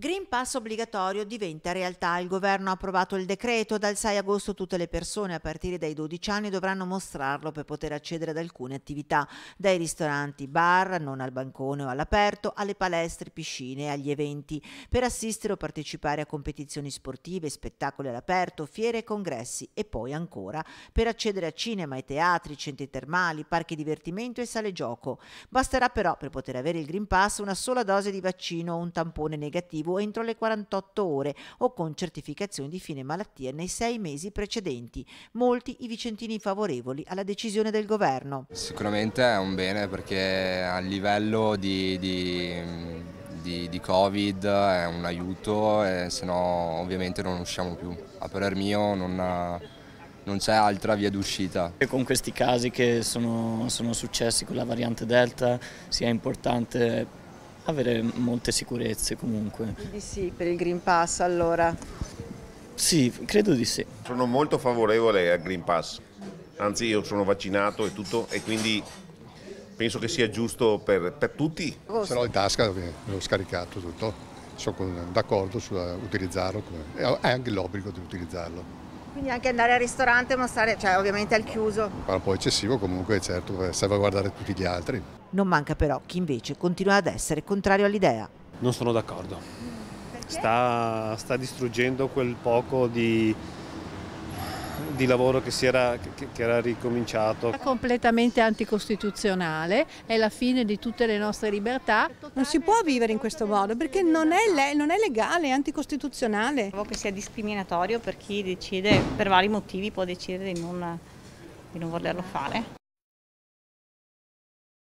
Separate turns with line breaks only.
Green Pass obbligatorio diventa realtà. Il governo ha approvato il decreto. Dal 6 agosto tutte le persone a partire dai 12 anni dovranno mostrarlo per poter accedere ad alcune attività, dai ristoranti, bar, non al bancone o all'aperto, alle palestre, piscine, e agli eventi, per assistere o partecipare a competizioni sportive, spettacoli all'aperto, fiere e congressi e poi ancora per accedere a cinema e teatri, centri termali, parchi divertimento e sale gioco. Basterà però per poter avere il Green Pass una sola dose di vaccino o un tampone negativo positivo entro le 48 ore o con certificazione di fine malattia nei sei mesi precedenti. Molti i vicentini favorevoli alla decisione del governo. Sicuramente è un bene perché a livello di, di, di, di Covid è un aiuto e se no ovviamente non usciamo più. A parer mio non non c'è altra via d'uscita. Con questi casi che sono, sono, successi con la variante Delta sia importante avere molte sicurezze comunque. Quindi sì, per il Green Pass allora? Sì, credo di sì. Sono molto favorevole al Green Pass, anzi io sono vaccinato e tutto e quindi penso che sia giusto per, per tutti. Ce l'ho in tasca, l'ho eh, scaricato tutto, sono d'accordo su eh, utilizzarlo, come, è anche l'obbligo di utilizzarlo. Quindi anche andare al ristorante e mostrare, cioè ovviamente al chiuso. Un po' eccessivo comunque, certo, serve a guardare tutti gli altri. Non manca però chi invece continua ad essere contrario all'idea. Non sono d'accordo. Sta, sta, distruggendo quel poco di, di lavoro che, era, che, che era ricominciato. È completamente anticostituzionale, è la fine di tutte le nostre libertà. Non si può vivere in questo modo perché non è, non è legale, è anticostituzionale. Trovo che sia discriminatorio per chi decide, per vari motivi può decidere di non, di non volerlo fare.